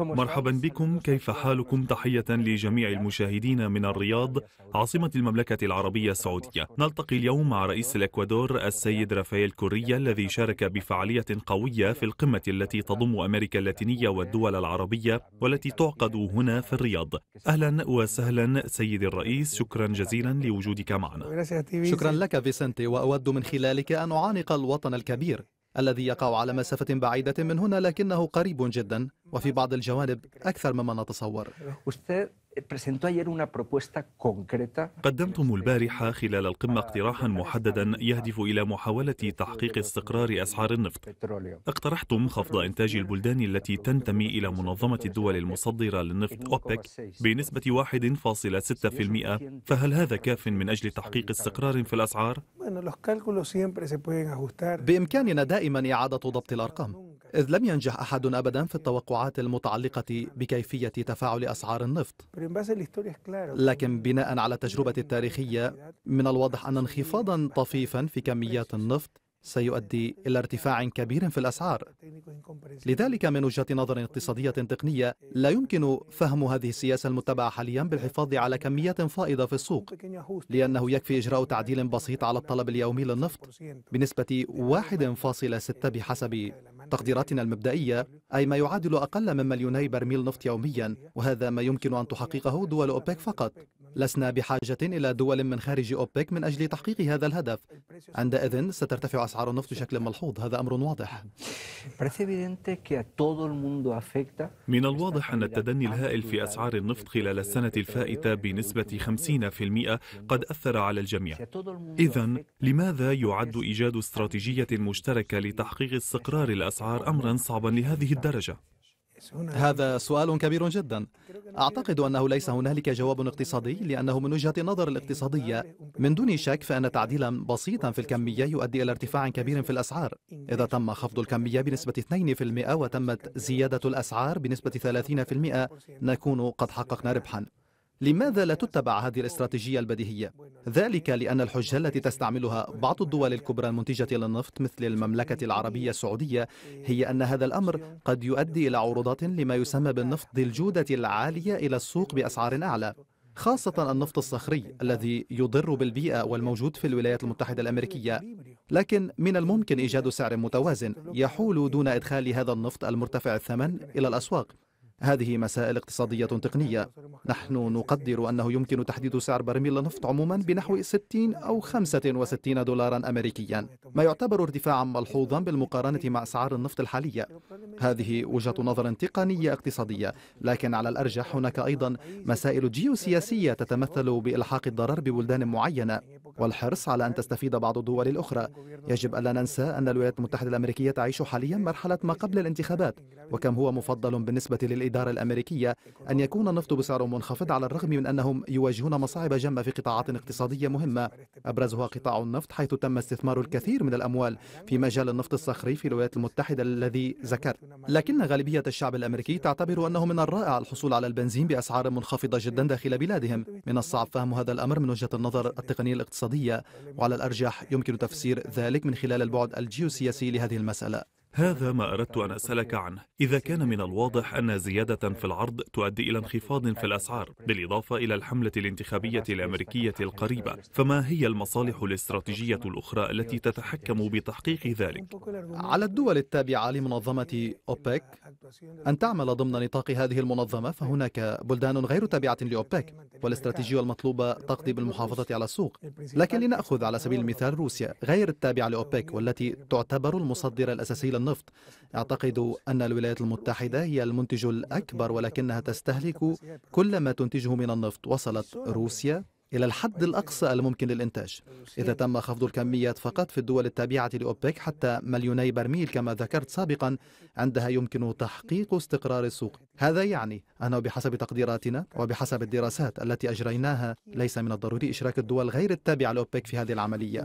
مرحبا بكم كيف حالكم تحية لجميع المشاهدين من الرياض عاصمة المملكة العربية السعودية نلتقي اليوم مع رئيس الإكوادور السيد رافائيل كوريا الذي شارك بفعالية قوية في القمة التي تضم أمريكا اللاتينية والدول العربية والتي تعقد هنا في الرياض أهلا وسهلا سيد الرئيس شكرا جزيلا لوجودك معنا شكرا لك فيسنتي وأود من خلالك أن أعانق الوطن الكبير الذي يقع على مسافة بعيدة من هنا لكنه قريب جدا وفي بعض الجوانب أكثر مما نتصور قدمتم البارحة خلال القمة اقتراحا محددا يهدف إلى محاولة تحقيق استقرار أسعار النفط اقترحتم خفض إنتاج البلدان التي تنتمي إلى منظمة الدول المصدرة للنفط أوبك بنسبة 1.6% فهل هذا كاف من أجل تحقيق استقرار في الأسعار؟ بإمكاننا دائما إعادة ضبط الأرقام إذ لم ينجح أحد أبدا في التوقعات المتعلقة بكيفية تفاعل أسعار النفط لكن بناء على التجربة التاريخية من الواضح أن انخفاضا طفيفا في كميات النفط سيؤدي إلى ارتفاع كبير في الأسعار لذلك من وجهة نظر اقتصادية تقنية لا يمكن فهم هذه السياسة المتبعة حاليا بالحفاظ على كميات فائضة في السوق لأنه يكفي إجراء تعديل بسيط على الطلب اليومي للنفط بنسبة 1.6 بحسب تقديراتنا المبدئية أي ما يعادل أقل من مليوني برميل نفط يوميا وهذا ما يمكن أن تحققه دول أوبك فقط لسنا بحاجة إلى دول من خارج أوبك من أجل تحقيق هذا الهدف عندئذ سترتفع أسعار النفط بشكل ملحوظ هذا أمر واضح من الواضح أن التدني الهائل في أسعار النفط خلال السنة الفائتة بنسبة 50% قد أثر على الجميع إذا لماذا يعد إيجاد استراتيجية مشتركة لتحقيق استقرار الأسعار الأسعار أمرا صعبا لهذه الدرجة؟ هذا سؤال كبير جدا أعتقد أنه ليس هنالك جواب اقتصادي لأنه من وجهة النظر الاقتصادية من دون شك فأن تعديلا بسيطا في الكمية يؤدي إلى ارتفاع كبير في الأسعار إذا تم خفض الكمية بنسبة 2% وتمت زيادة الأسعار بنسبة 30% نكون قد حققنا ربحا لماذا لا تتبع هذه الاستراتيجية البديهية؟ ذلك لأن الحجة التي تستعملها بعض الدول الكبرى المنتجة للنفط مثل المملكة العربية السعودية هي أن هذا الأمر قد يؤدي إلى عروضات لما يسمى بالنفط ذي الجودة العالية إلى السوق بأسعار أعلى خاصة النفط الصخري الذي يضر بالبيئة والموجود في الولايات المتحدة الأمريكية لكن من الممكن إيجاد سعر متوازن يحول دون إدخال هذا النفط المرتفع الثمن إلى الأسواق هذه مسائل اقتصادية تقنية نحن نقدر أنه يمكن تحديد سعر برميل النفط عموما بنحو 60 أو 65 دولارا أمريكيا ما يعتبر ارتفاعا ملحوظا بالمقارنة مع أسعار النفط الحالية هذه وجهة نظر تقنية اقتصادية لكن على الأرجح هناك أيضا مسائل جيوسياسية تتمثل بإلحاق الضرر ببلدان معينة والحرص على أن تستفيد بعض الدول الأخرى يجب ألا ننسى أن الولايات المتحدة الأمريكية تعيش حاليا مرحلة ما قبل الانتخابات وكم هو مفضل بالنسبة للإدارة الأمريكية أن يكون النفط بسعر منخفض على الرغم من أنهم يواجهون مصاعب جمة في قطاعات اقتصادية مهمة أبرزها قطاع النفط حيث تم استثمار الكثير من الأموال في مجال النفط الصخري في الولايات المتحدة الذي ذكرت لكن غالبية الشعب الأمريكي تعتبر أنه من الرائع الحصول على البنزين بأسعار منخفضة جدا داخل بلادهم من الصعب فهم هذا الأمر من وجهة النظر التقنية الاقتصادية الاقتصادية وعلى الأرجح يمكن تفسير ذلك من خلال البعد الجيوسياسي لهذه المسألة هذا ما أردت أن أسألك عنه إذا كان من الواضح أن زيادة في العرض تؤدي إلى انخفاض في الأسعار بالإضافة إلى الحملة الانتخابية الأمريكية القريبة فما هي المصالح الاستراتيجية الأخرى التي تتحكم بتحقيق ذلك؟ على الدول التابعة لمنظمة أوبك أن تعمل ضمن نطاق هذه المنظمة فهناك بلدان غير تابعة لأوبك والاستراتيجية المطلوبة تقضي بالمحافظة على السوق لكن لنأخذ على سبيل المثال روسيا غير التابعة لأوبك والتي تعتبر المصدر الأساسي النفط أعتقد أن الولايات المتحدة هي المنتج الأكبر ولكنها تستهلك كل ما تنتجه من النفط وصلت روسيا إلى الحد الأقصى الممكن للإنتاج إذا تم خفض الكميات فقط في الدول التابعة لأوبك حتى مليوني برميل كما ذكرت سابقا عندها يمكن تحقيق استقرار السوق هذا يعني أنه بحسب تقديراتنا وبحسب الدراسات التي أجريناها ليس من الضروري إشراك الدول غير التابعة لأوبك في هذه العملية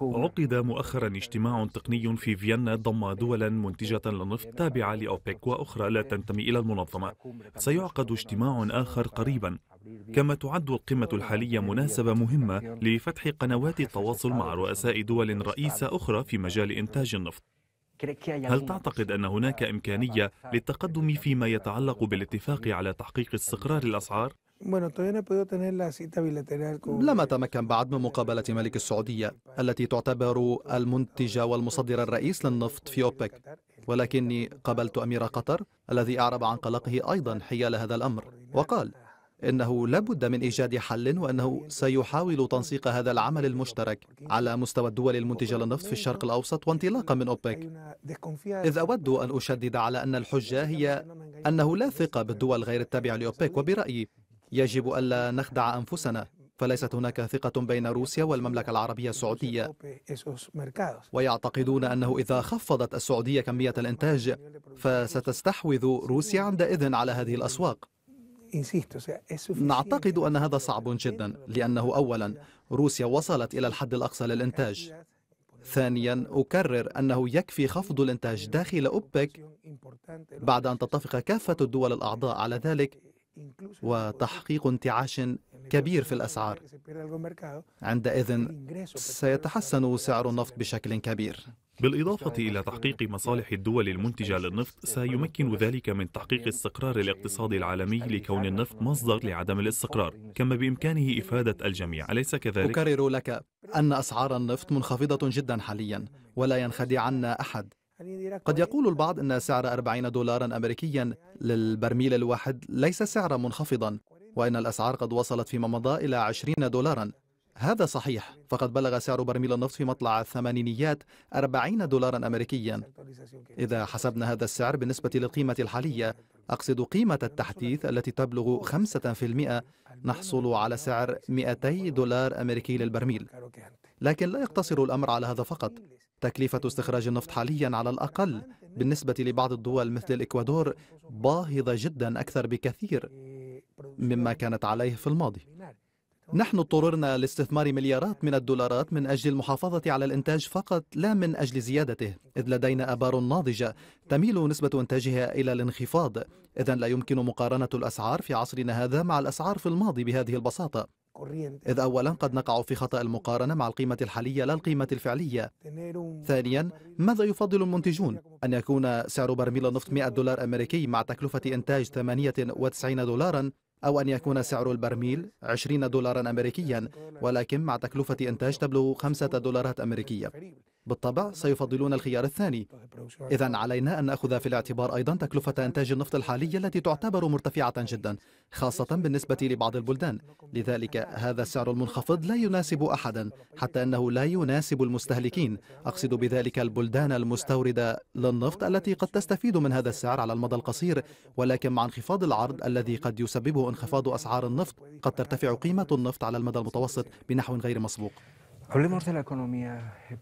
عقد مؤخرا اجتماع تقني في فيينا ضم دولا منتجة للنفط تابعة لأوبك وأخرى لا تنتمي إلى المنظمة سيعقد اجتماع آخر قريبا كما تعد القمة الحالية المدخلية مناسبة مهمة لفتح قنوات التواصل مع رؤساء دول رئيسة أخرى في مجال إنتاج النفط هل تعتقد أن هناك إمكانية للتقدم فيما يتعلق بالاتفاق على تحقيق استقرار الأسعار؟ لم أتمكن بعد من مقابلة ملك السعودية التي تعتبر المنتجة والمصدر الرئيس للنفط في أوبك ولكني قابلت أمير قطر الذي أعرب عن قلقه أيضا حيال هذا الأمر وقال انه لابد من ايجاد حل وانه سيحاول تنسيق هذا العمل المشترك على مستوى الدول المنتجه للنفط في الشرق الاوسط وانطلاقا من اوبك اذ اود ان اشدد على ان الحجه هي انه لا ثقه بالدول غير التابعه لاوبك وبرايي يجب الا نخدع انفسنا فليست هناك ثقة بين روسيا والمملكة العربية السعودية ويعتقدون أنه إذا خفضت السعودية كمية الإنتاج فستستحوذ روسيا عندئذ على هذه الأسواق نعتقد أن هذا صعب جدا لأنه أولا روسيا وصلت إلى الحد الأقصى للإنتاج ثانيا أكرر أنه يكفي خفض الإنتاج داخل أوبك بعد أن تتفق كافة الدول الأعضاء على ذلك وتحقيق انتعاش كبير في الأسعار عندئذ سيتحسن سعر النفط بشكل كبير بالإضافة إلى تحقيق مصالح الدول المنتجة للنفط سيمكن ذلك من تحقيق استقرار eh, الاقتصاد eh, العالمي eh, لكون النفط مصدر لعدم الاستقرار كما بإمكانه إفادة الجميع أليس كذلك؟ أكرر لك أن أسعار النفط منخفضة جدا حاليا ولا ينخدعنا أحد قد يقول البعض أن سعر 40 دولارا أمريكيا للبرميل الواحد ليس سعرا منخفضا وأن الأسعار قد وصلت فيما مضى إلى 20 دولارا هذا صحيح فقد بلغ سعر برميل النفط في مطلع الثمانينيات 40 دولارا أمريكيا إذا حسبنا هذا السعر بالنسبة للقيمة الحالية أقصد قيمة التحديث التي تبلغ 5% نحصل على سعر 200 دولار أمريكي للبرميل لكن لا يقتصر الأمر على هذا فقط تكلفة استخراج النفط حاليا على الأقل بالنسبة لبعض الدول مثل الإكوادور باهظة جدا أكثر بكثير مما كانت عليه في الماضي نحن اضطررنا لاستثمار مليارات من الدولارات من أجل المحافظة على الإنتاج فقط لا من أجل زيادته إذ لدينا آبار ناضجة تميل نسبة إنتاجها إلى الانخفاض إذا لا يمكن مقارنة الأسعار في عصرنا هذا مع الأسعار في الماضي بهذه البساطة إذ أولا قد نقع في خطأ المقارنة مع القيمة الحالية لا القيمة الفعلية ثانيا ماذا يفضل المنتجون أن يكون سعر برميل النفط 100 دولار أمريكي مع تكلفة إنتاج 98 دولارا أو أن يكون سعر البرميل 20 دولارا أمريكيا ولكن مع تكلفة إنتاج تبلغ 5 دولارات أمريكية بالطبع سيفضلون الخيار الثاني إذا علينا أن نأخذ في الاعتبار أيضا تكلفة إنتاج النفط الحالية التي تعتبر مرتفعة جدا خاصة بالنسبة لبعض البلدان لذلك هذا السعر المنخفض لا يناسب أحدا حتى أنه لا يناسب المستهلكين أقصد بذلك البلدان المستوردة للنفط التي قد تستفيد من هذا السعر على المدى القصير ولكن مع انخفاض العرض الذي قد يسببه انخفاض أسعار النفط قد ترتفع قيمة النفط على المدى المتوسط بنحو غير مسبوق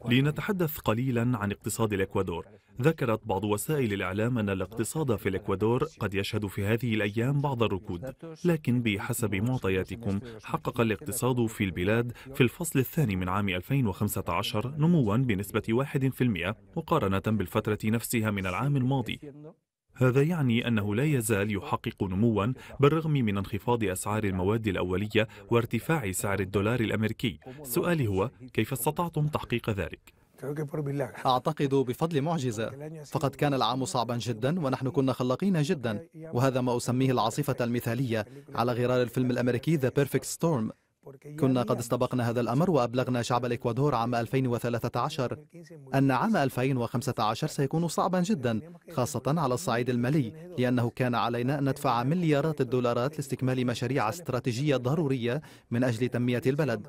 لنتحدث قليلا عن اقتصاد الإكوادور ذكرت بعض وسائل الإعلام أن الاقتصاد في الإكوادور قد يشهد في هذه الأيام بعض الركود لكن بحسب معطياتكم حقق الاقتصاد في البلاد في الفصل الثاني من عام 2015 نموا بنسبة 1% مقارنة بالفترة نفسها من العام الماضي هذا يعني أنه لا يزال يحقق نموا بالرغم من انخفاض أسعار المواد الأولية وارتفاع سعر الدولار الأمريكي سؤالي هو كيف استطعتم تحقيق ذلك؟ أعتقد بفضل معجزة فقد كان العام صعبا جدا ونحن كنا خلاقين جدا وهذا ما أسميه العاصفة المثالية على غرار الفيلم الأمريكي The Perfect Storm كنا قد استبقنا هذا الأمر وأبلغنا شعب الإكوادور عام 2013 أن عام 2015 سيكون صعبا جدا خاصة على الصعيد المالي لأنه كان علينا أن ندفع مليارات الدولارات لاستكمال مشاريع استراتيجية ضرورية من أجل تنمية البلد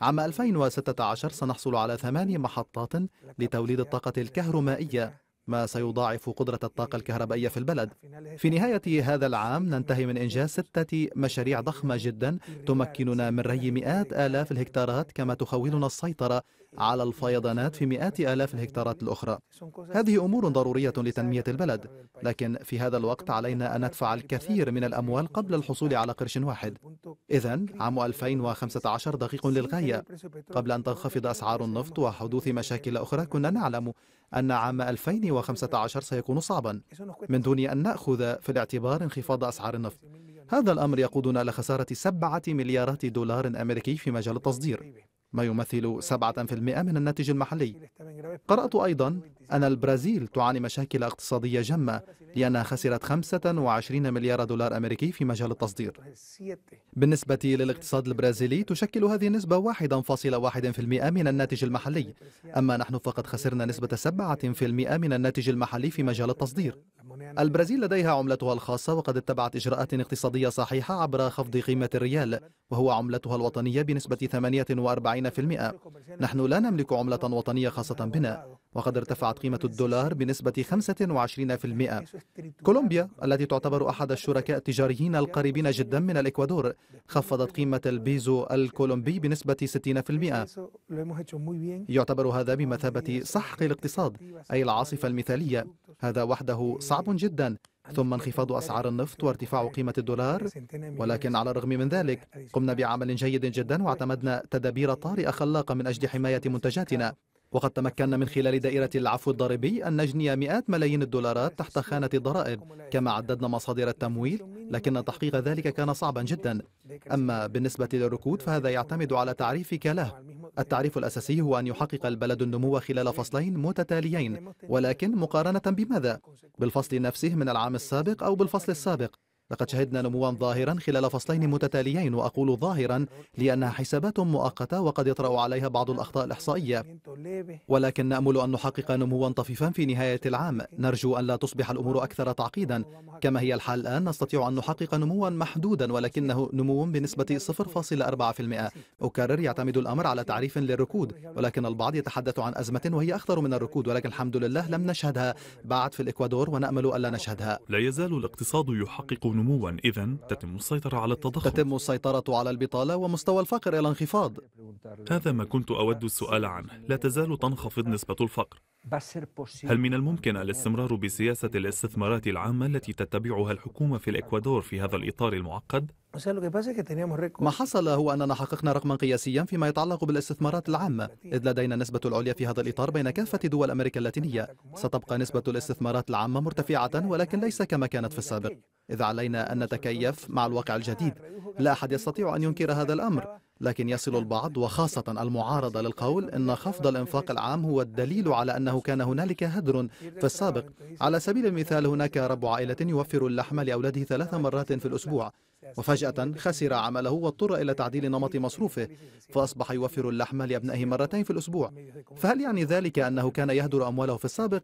عام 2016 سنحصل على ثماني محطات لتوليد الطاقة الكهرومائية ما سيضاعف قدرة الطاقة الكهربائية في البلد في نهاية هذا العام ننتهي من إنجاز ستة مشاريع ضخمة جدا تمكننا من ري مئات آلاف الهكتارات كما تخولنا السيطرة على الفيضانات في مئات آلاف الهكتارات الأخرى هذه أمور ضرورية لتنمية البلد لكن في هذا الوقت علينا أن ندفع الكثير من الأموال قبل الحصول على قرش واحد إذا عام 2015 دقيق للغاية قبل أن تنخفض أسعار النفط وحدوث مشاكل أخرى كنا نعلم أن عام 2015 سيكون صعبا من دون أن نأخذ في الاعتبار انخفاض أسعار النفط هذا الأمر يقودنا لخسارة سبعة مليارات دولار أمريكي في مجال التصدير ما يمثل 7% من الناتج المحلي قرأت أيضا أن البرازيل تعاني مشاكل اقتصادية جمة لأنها خسرت 25 مليار دولار أمريكي في مجال التصدير بالنسبة للاقتصاد البرازيلي تشكل هذه النسبة 1.1% من الناتج المحلي أما نحن فقد خسرنا نسبة 7% من الناتج المحلي في مجال التصدير يعني. البرازيل لديها عملتها الخاصة وقد اتبعت إجراءات اقتصادية صحيحة عبر خفض قيمة الريال وهو عملتها الوطنية بنسبة 48% نحن لا نملك عملة وطنية خاصة بنا وقد ارتفعت قيمة الدولار بنسبة 25% كولومبيا التي تعتبر أحد الشركاء التجاريين القريبين جدا من الإكوادور خفضت قيمة البيزو الكولومبي بنسبة 60% يعتبر هذا بمثابة سحق الاقتصاد أي العاصفة المثالية هذا وحده صعب جدا ثم انخفاض أسعار النفط وارتفاع قيمة الدولار ولكن على الرغم من ذلك قمنا بعمل جيد جدا واعتمدنا تدابير طارئة خلاقة من أجل حماية منتجاتنا وقد تمكنا من خلال دائرة العفو الضريبي أن نجني مئات ملايين الدولارات تحت خانة الضرائب كما عددنا مصادر التمويل لكن تحقيق ذلك كان صعبا جدا أما بالنسبة للركود فهذا يعتمد على تعريفك له التعريف الأساسي هو أن يحقق البلد النمو خلال فصلين متتاليين ولكن مقارنة بماذا؟ بالفصل نفسه من العام السابق أو بالفصل السابق لقد شهدنا نموا ظاهرا خلال فصلين متتاليين وأقول ظاهرا لأنها حسابات مؤقتة وقد يطرأ عليها بعض الأخطاء الإحصائية ولكن نأمل أن نحقق نموا طفيفا في نهاية العام نرجو أن لا تصبح الأمور أكثر تعقيدا كما هي الحال الآن نستطيع أن نحقق نموا محدودا ولكنه نمو بنسبة 0.4% أكرر يعتمد الأمر على تعريف للركود ولكن البعض يتحدث عن أزمة وهي أخطر من الركود ولكن الحمد لله لم نشهدها بعد في الإكوادور ونأمل ألا نشهدها لا يزال الاقتصاد يحقق نمو نموا إذا تتم السيطرة على التضخم تتم السيطرة على البطالة ومستوى الفقر إلى انخفاض هذا ما كنت أود السؤال عنه لا تزال تنخفض نسبة الفقر هل من الممكن الاستمرار بسياسة الاستثمارات العامة التي تتبعها الحكومة في الإكوادور في هذا الإطار المعقد؟ ما حصل هو أننا حققنا رقما قياسيا فيما يتعلق بالاستثمارات العامة إذ لدينا نسبة العليا في هذا الإطار بين كافة دول أمريكا اللاتينية ستبقى نسبة الاستثمارات العامة مرتفعة ولكن ليس كما كانت في السابق إذ علينا أن نتكيف مع الواقع الجديد لا أحد يستطيع أن ينكر هذا الأمر لكن يصل البعض وخاصة المعارضة للقول أن خفض الإنفاق العام هو الدليل على أنه كان هنالك هدر في السابق على سبيل المثال هناك رب عائلة يوفر اللحم لأولاده ثلاث مرات في الأسبوع وفجأة خسر عمله واضطر إلى تعديل نمط مصروفه فأصبح يوفر اللحم لأبنائه مرتين في الأسبوع فهل يعني ذلك أنه كان يهدر أمواله في السابق؟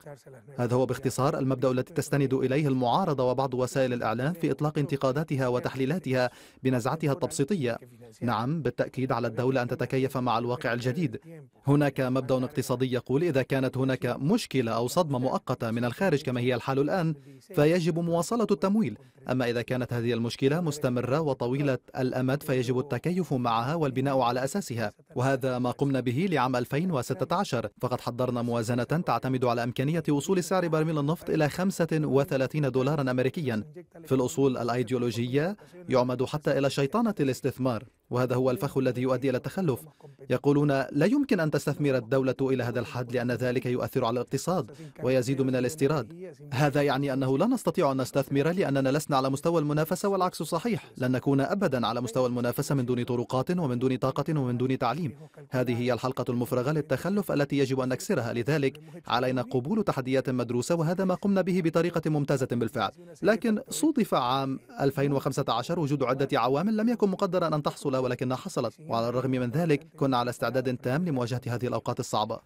هذا هو باختصار المبدأ التي تستند إليه المعارضة وبعض وسائل الإعلام في إطلاق انتقاداتها وتحليلاتها بنزعتها التبسيطية نعم بالتأكيد التأكيد على الدولة أن تتكيف مع الواقع الجديد هناك مبدأ اقتصادي يقول إذا كانت هناك مشكلة أو صدمة مؤقتة من الخارج كما هي الحال الآن فيجب مواصلة التمويل أما إذا كانت هذه المشكلة مستمرة وطويلة الأمد فيجب التكيف معها والبناء على أساسها وهذا ما قمنا به لعام 2016 فقد حضرنا موازنة تعتمد على إمكانية وصول سعر برميل النفط إلى 35 دولارا أمريكيا في الأصول الأيديولوجية يعمد حتى إلى شيطانة الاستثمار وهذا هو الفخ الذي يؤدي إلى التخلف يقولون لا يمكن أن تستثمر الدولة إلى هذا الحد لأن ذلك يؤثر على الاقتصاد ويزيد من الاستيراد هذا يعني أنه لا نستطيع أن نستثمر لأننا لسنا على مستوى المنافسة والعكس صحيح لن نكون أبدا على مستوى المنافسة من دون طرقات ومن دون طاقة ومن دون تعليم هذه هي الحلقة المفرغة للتخلف التي يجب أن نكسرها لذلك علينا قبول تحديات مدروسة وهذا ما قمنا به بطريقة ممتازة بالفعل لكن صدف عام 2015 وجود عدة عوامل لم يكن مقدرا أن تحصل ولكنها حصلت وعلى الرغم من ذلك كنا على استعداد تام لمواجهة هذه الأوقات الصعبة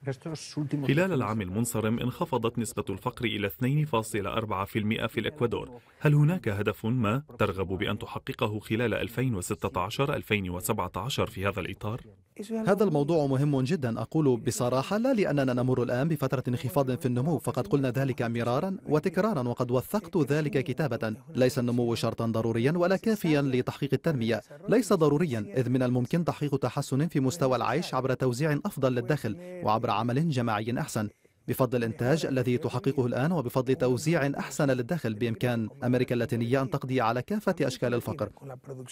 خلال العام المنصرم انخفضت نسبة الفقر إلى 2.4% في الإكوادور هل هناك هدف ما ترغب بأن تحققه خلال 2016-2017 في هذا الإطار؟ هذا الموضوع مهم جدا أقول بصراحة لا لأننا نمر الآن بفترة انخفاض في النمو فقد قلنا ذلك مرارا وتكرارا وقد وثقت ذلك كتابة ليس النمو شرطا ضروريا ولا كافيا لتحقيق التنمية ليس ضروريا إذ من الممكن تحقيق تحسن في مستوى العيش عبر توزيع أفضل للدخل وعبر عمل جماعي أحسن بفضل الإنتاج الذي تحققه الآن وبفضل توزيع أحسن للداخل بإمكان أمريكا اللاتينية أن تقضي على كافة أشكال الفقر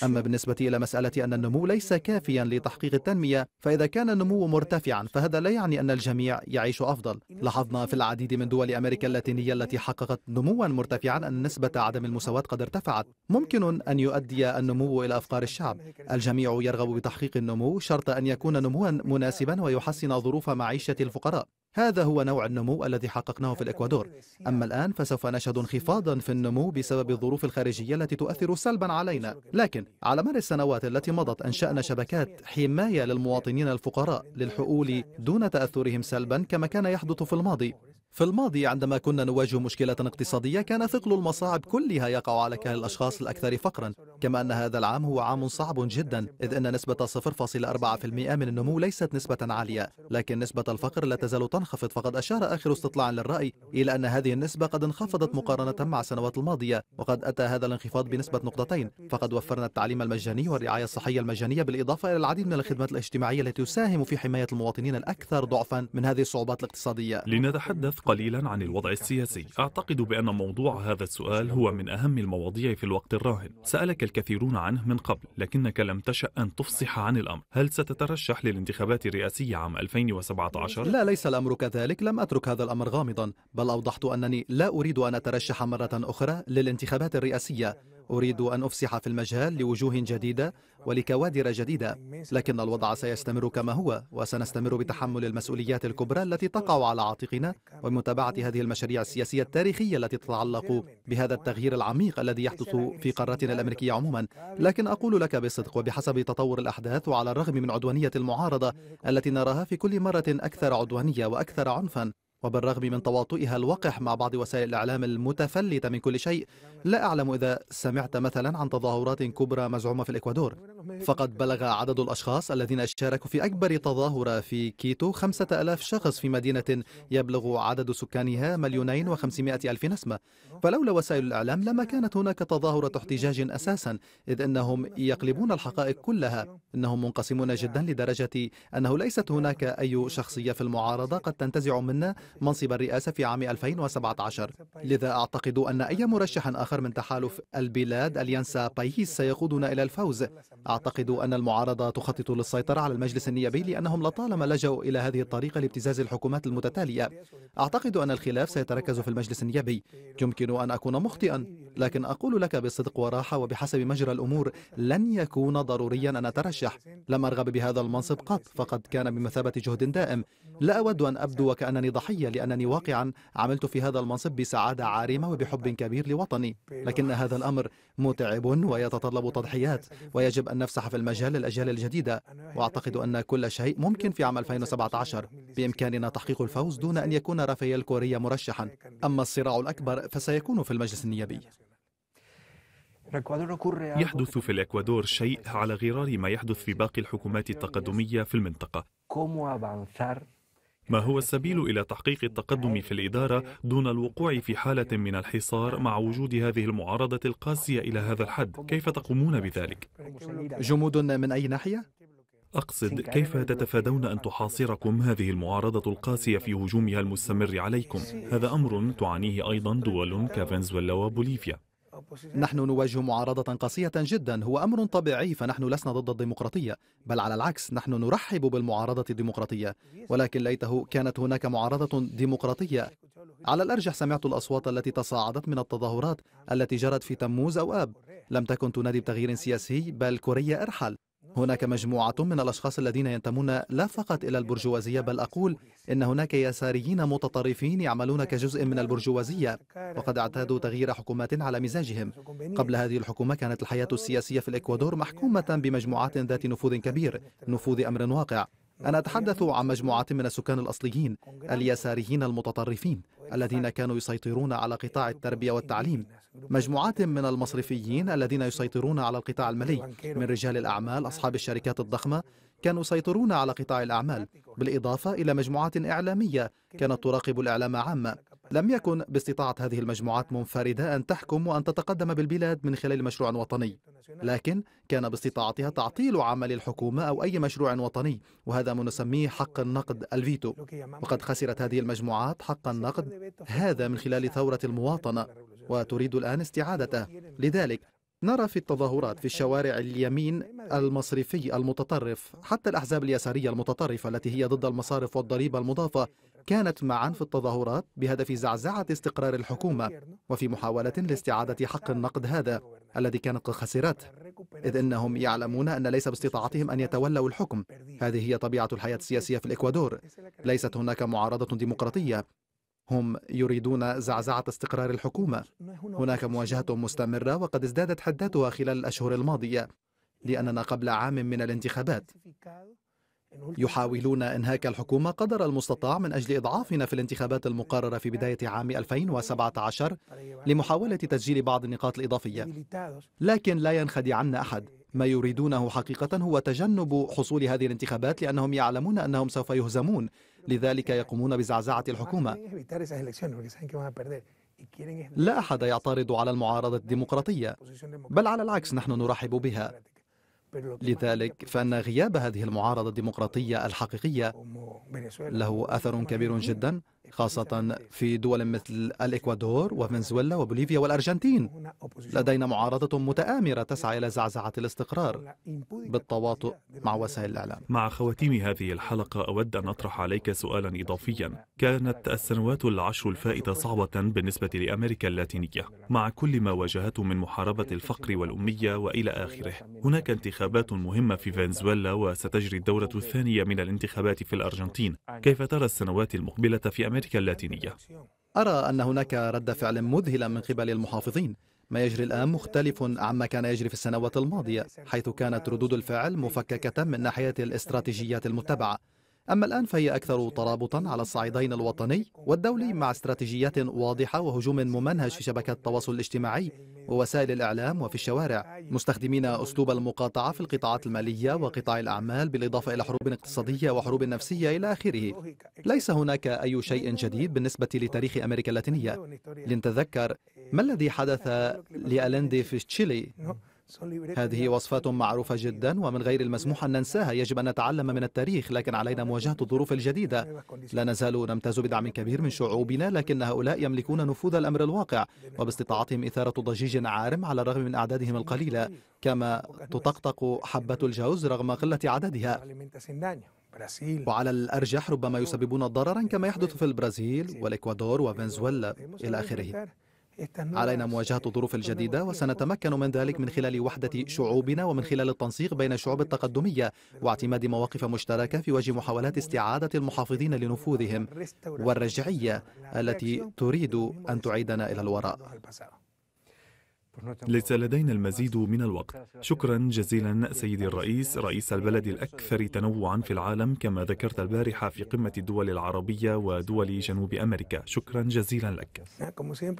أما بالنسبة إلى مسألة أن النمو ليس كافيا لتحقيق التنمية فإذا كان النمو مرتفعا فهذا لا يعني أن الجميع يعيش أفضل لاحظنا في العديد من دول أمريكا اللاتينية التي حققت نموا مرتفعا أن نسبة عدم المساواة قد ارتفعت ممكن أن يؤدي النمو إلى أفقار الشعب الجميع يرغب بتحقيق النمو شرط أن يكون نموا مناسبا ويحسن ظروف معيشة الفقراء هذا هو نوع النمو الذي حققناه في الإكوادور أما الآن فسوف نشهد انخفاضا في النمو بسبب الظروف الخارجية التي تؤثر سلبا علينا لكن على مر السنوات التي مضت أنشأنا شبكات حماية للمواطنين الفقراء للحقول دون تأثرهم سلبا كما كان يحدث في الماضي في الماضي عندما كنا نواجه مشكلة اقتصادية كان ثقل المصاعب كلها يقع على كاهل الأشخاص الأكثر فقرا كما أن هذا العام هو عام صعب جدا إذ أن نسبة 0.4% من النمو ليست نسبة عالية لكن نسبة الفقر لا تزال تنخفض فقد أشار آخر استطلاع للرأي إلى أن هذه النسبة قد انخفضت مقارنة مع السنوات الماضية وقد أتى هذا الانخفاض بنسبة نقطتين فقد وفرنا التعليم المجاني والرعاية الصحية المجانية بالإضافة إلى العديد من الخدمات الاجتماعية التي تساهم في حماية المواطنين الأكثر ضعفا من هذه الصعوبات الاقتصادية لنتحدث قليلا عن الوضع السياسي أعتقد بأن موضوع هذا السؤال هو من أهم المواضيع في الوقت الراهن سألك الكثيرون عنه من قبل لكنك لم تشأ أن تفصح عن الأمر هل ستترشح للانتخابات الرئاسية عام 2017؟ لا ليس الأمر كذلك لم أترك هذا الأمر غامضا بل أوضحت أنني لا أريد أن أترشح مرة أخرى للانتخابات الرئاسية أريد أن أفسح في المجال لوجوه جديدة ولكوادر جديدة لكن الوضع سيستمر كما هو وسنستمر بتحمل المسؤوليات الكبرى التي تقع على عاتقنا ومتابعة هذه المشاريع السياسية التاريخية التي تتعلق بهذا التغيير العميق الذي يحدث في قارتنا الأمريكية عموما لكن أقول لك بصدق وبحسب تطور الأحداث وعلى الرغم من عدوانية المعارضة التي نراها في كل مرة أكثر عدوانية وأكثر عنفا وبالرغم من تواطئها الوقح مع بعض وسائل الإعلام المتفلتة من كل شيء لا أعلم إذا سمعت مثلا عن تظاهرات كبرى مزعومة في الإكوادور فقد بلغ عدد الأشخاص الذين شاركوا في أكبر تظاهرة في كيتو خمسة ألاف شخص في مدينة يبلغ عدد سكانها مليونين وخمسمائة ألف نسمة فلولا وسائل الإعلام لما كانت هناك تظاهرة احتجاج أساسا إذ أنهم يقلبون الحقائق كلها إنهم منقسمون جدا لدرجة أنه ليست هناك أي شخصية في المعارضة قد تنتزع منا منصب الرئاسة في عام 2017 لذا أعتقد أن أي مرشح آخر من تحالف البلاد أليانسا بايس سيقودنا إلى الفوز أعتقد أن المعارضة تخطط للسيطرة على المجلس النيابي لأنهم لطالما لجوا إلى هذه الطريقة لابتزاز الحكومات المتتالية أعتقد أن الخلاف سيتركز في المجلس النيابي يمكن أن أكون مخطئا لكن أقول لك بصدق وراحة وبحسب مجرى الأمور لن يكون ضروريا أن أترشح لم أرغب بهذا المنصب قط فقد كان بمثابة جهد دائم لا أود أن أبدو وكأنني ضحية علي لأنني واقعا عملت في هذا المنصب بسعادة عارمة وبحب كبير لوطني لكن هذا الأمر متعب ويتطلب تضحيات ويجب أن نفسح في المجال للأجيال الجديدة وأعتقد أن كل شيء ممكن في عام 2017 بإمكاننا تحقيق الفوز دون أن يكون رافائيل كوريا مرشحا أما الصراع الأكبر فسيكون في المجلس النيابي يحدث في الإكوادور شيء على غرار ما يحدث في باقي الحكومات التقدمية في المنطقة ما هو السبيل إلى تحقيق التقدم في الإدارة دون الوقوع في حالة من الحصار مع وجود هذه المعارضة القاسية إلى هذا الحد كيف تقومون بذلك؟ جمود من أي ناحية؟ أقصد كيف تتفادون أن تحاصركم هذه المعارضة القاسية في هجومها المستمر عليكم؟ هذا أمر تعانيه أيضا دول كفنزويلا وبوليفيا نحن نواجه معارضة قاسية جدا هو أمر طبيعي فنحن لسنا ضد الديمقراطية بل على العكس نحن نرحب بالمعارضة الديمقراطية ولكن ليته كانت هناك معارضة ديمقراطية على الأرجح سمعت الأصوات التي تصاعدت من التظاهرات التي جرت في تموز أو آب لم تكن تنادي بتغيير سياسي بل كوريا ارحل هناك مجموعة من الأشخاص الذين ينتمون لا فقط إلى البرجوازية بل أقول إن هناك يساريين متطرفين يعملون كجزء من البرجوازية وقد اعتادوا تغيير حكومات على مزاجهم قبل هذه الحكومة كانت الحياة السياسية في الإكوادور محكومة بمجموعات ذات نفوذ كبير نفوذ أمر واقع أنا أتحدث عن مجموعة من السكان الأصليين اليساريين المتطرفين الذين كانوا يسيطرون على قطاع التربية والتعليم مجموعات من المصرفيين الذين يسيطرون على القطاع المالي من رجال الأعمال أصحاب الشركات الضخمة كانوا يسيطرون على قطاع الأعمال بالإضافة إلى مجموعات إعلامية كانت تراقب الإعلام عامة لم يكن باستطاعة هذه المجموعات منفردة أن تحكم وأن تتقدم بالبلاد من خلال مشروع وطني لكن كان باستطاعتها تعطيل عمل الحكومة أو أي مشروع وطني وهذا ما نسميه حق النقد الفيتو وقد خسرت هذه المجموعات حق النقد هذا من خلال ثورة المواطنة وتريد الآن استعادته لذلك نرى في التظاهرات في الشوارع اليمين المصرفي المتطرف حتى الأحزاب اليسارية المتطرفة التي هي ضد المصارف والضريبة المضافة كانت معا في التظاهرات بهدف زعزعة استقرار الحكومة وفي محاولة لاستعادة حق النقد هذا الذي كان قد خسرته إذ إنهم يعلمون أن ليس باستطاعتهم أن يتولوا الحكم هذه هي طبيعة الحياة السياسية في الإكوادور ليست هناك معارضة ديمقراطية هم يريدون زعزعة استقرار الحكومة هناك مواجهة مستمرة وقد ازدادت حداتها خلال الأشهر الماضية لأننا قبل عام من الانتخابات يحاولون إنهاك الحكومة قدر المستطاع من أجل إضعافنا في الانتخابات المقررة في بداية عام 2017 لمحاولة تسجيل بعض النقاط الإضافية لكن لا عنا أحد ما يريدونه حقيقة هو تجنب حصول هذه الانتخابات لأنهم يعلمون أنهم سوف يهزمون لذلك يقومون بزعزعة الحكومة ah, لا أحد يعترض على المعارضة الديمقراطية بل على العكس نحن نرحب بها لذلك فأن غياب هذه المعارضة الديمقراطية الحقيقية له أثر كبير جدا خاصة في دول مثل الإكوادور وفنزويلا وبوليفيا والأرجنتين لدينا معارضة متآمرة تسعى إلى زعزعة الاستقرار بالتواطؤ مع وسائل الإعلام مع خواتيم هذه الحلقة أود أن أطرح عليك سؤالا إضافيا كانت السنوات العشر الفائتة صعبة بالنسبة لأمريكا اللاتينية مع كل ما واجهته من محاربة الفقر والأمية وإلى آخره هناك انتخابات مهمة في فنزويلا وستجري الدورة الثانية من الانتخابات في الأرجنتين كيف ترى السنوات المقبلة في أمريكا امريكا اللاتينيه ارى ان هناك رد فعل مذهلا من قبل المحافظين ما يجري الآن مختلف عما كان يجري في السنوات الماضية حيث كانت ردود الفعل مفككة من ناحية الاستراتيجيات المتبعة أما الآن فهي أكثر ترابطا على الصعيدين الوطني والدولي مع استراتيجيات واضحة وهجوم ممنهج في شبكات التواصل الاجتماعي ووسائل الإعلام وفي الشوارع مستخدمين أسلوب المقاطعة في القطاعات المالية وقطاع الأعمال بالإضافة إلى حروب اقتصادية وحروب نفسية إلى آخره ليس هناك أي شيء جديد بالنسبة لتاريخ أمريكا اللاتينية لنتذكر ما الذي حدث لألندي في تشيلي هذه وصفات معروفة جدا ومن غير المسموح أن ننساها يجب أن نتعلم من التاريخ لكن علينا مواجهة الظروف الجديدة لا نزال نمتاز بدعم كبير من شعوبنا لكن هؤلاء يملكون نفوذ الأمر الواقع وباستطاعتهم إثارة ضجيج عارم على الرغم من أعدادهم القليلة كما تطقطق حبة الجوز رغم قلة عددها وعلى الأرجح ربما يسببون ضررا كما يحدث في البرازيل والإكوادور وفنزويلا إلى آخره علينا مواجهة الظروف الجديدة وسنتمكن من ذلك من خلال وحدة شعوبنا ومن خلال التنسيق بين الشعوب التقدمية واعتماد مواقف مشتركة في وجه محاولات استعادة المحافظين لنفوذهم والرجعية التي تريد أن تعيدنا إلى الوراء ليس لدينا المزيد من الوقت شكرا جزيلا سيدي الرئيس رئيس البلد الأكثر تنوعا في العالم كما ذكرت البارحة في قمة الدول العربية ودول جنوب أمريكا شكرا جزيلا لك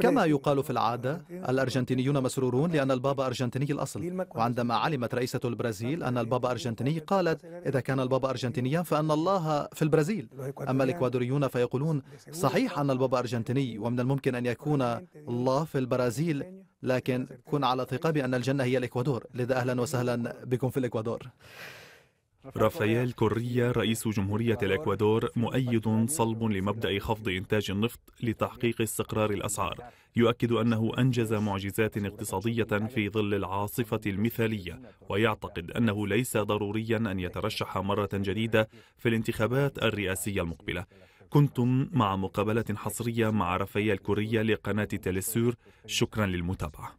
كما يقال في العادة الأرجنتينيون مسرورون لأن البابا أرجنتيني الأصل وعندما علمت رئيسة البرازيل أن البابا أرجنتيني قالت إذا كان البابا أرجنتينيا فأن الله في البرازيل أما الإكوادوريون فيقولون صحيح أن البابا أرجنتيني ومن الممكن أن يكون الله في البرازيل لكن كن على ثقة بأن الجنة هي الإكوادور لذا أهلا وسهلا بكم في الإكوادور رافائيل كوريا رئيس جمهورية الإكوادور مؤيد صلب لمبدأ خفض إنتاج النفط لتحقيق استقرار الأسعار يؤكد أنه أنجز معجزات اقتصادية في ظل العاصفة المثالية ويعتقد أنه ليس ضروريا أن يترشح مرة جديدة في الانتخابات الرئاسية المقبلة كنتم مع مقابلة حصرية مع رفيا الكورية لقناة تلسور شكرا للمتابعة